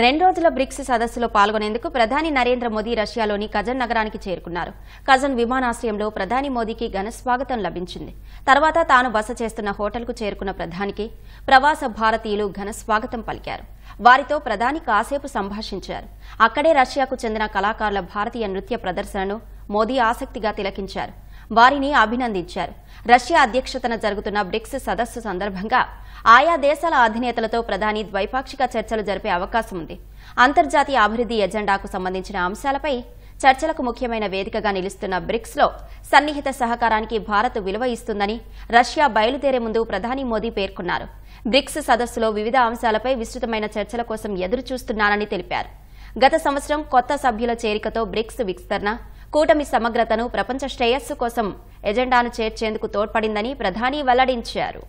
రెండు రోజుల బ్రిక్స్ సదస్సులో పాల్గొనేందుకు ప్రధాని నరేంద్ర మోదీ రష్యాలోని కజన్ నగరానికి చేరుకున్నారు కజన్ విమానాశ్రయంలో ప్రధాని మోదీకి ఘన స్వాగతం లభించింది తర్వాత తాను బస చేస్తున్న హోటల్కు చేరుకున్న ప్రధానికి ప్రవాస భారతీయులు ఘన స్వాగతం పలికారు వారితో ప్రధాని కాసేపు సంభాషించారు అక్కడే రష్యాకు చెందిన కళాకారుల భారతీయ నృత్య ప్రదర్శనను మోదీ ఆసక్తిగా తిలకించారు వారిని అభినందించారు రష్యా అధ్యక్షతన జరుగుతున్న బ్రిక్స్ సదస్సు సందర్భంగా ఆయా దేశాల అధినేతలతో ప్రధాని ద్వైపాక్షిక చర్చలు జరిపే అవకాశం ఉంది అంతర్జాతీయ అభివృద్ధి ఎజెండాకు సంబంధించిన అంశాలపై చర్చలకు ముఖ్యమైన వేదికగా నిలుస్తున్న బ్రిక్స్లో సన్నిహిత సహకారానికి భారత్ విలువ ఇస్తుందని రష్యా బయలుదేరే ముందు ప్రధాని మోదీ పేర్కొన్నారు బ్రిక్స్ సదస్సులో వివిధ అంశాలపై విస్తృతమైన చర్చల కోసం ఎదురుచూస్తున్నానని తెలిపారు గత సంవత్సరం కొత్త సభ్యుల చేరికతో బ్రిక్స్ విస్తరణ కూటమి సమగ్రతను ప్రపంచ శ్రేయస్సు కోసం ఎజెండాను చేర్చేందుకు తోడ్పడిందని ప్రధాని వెల్లడించారు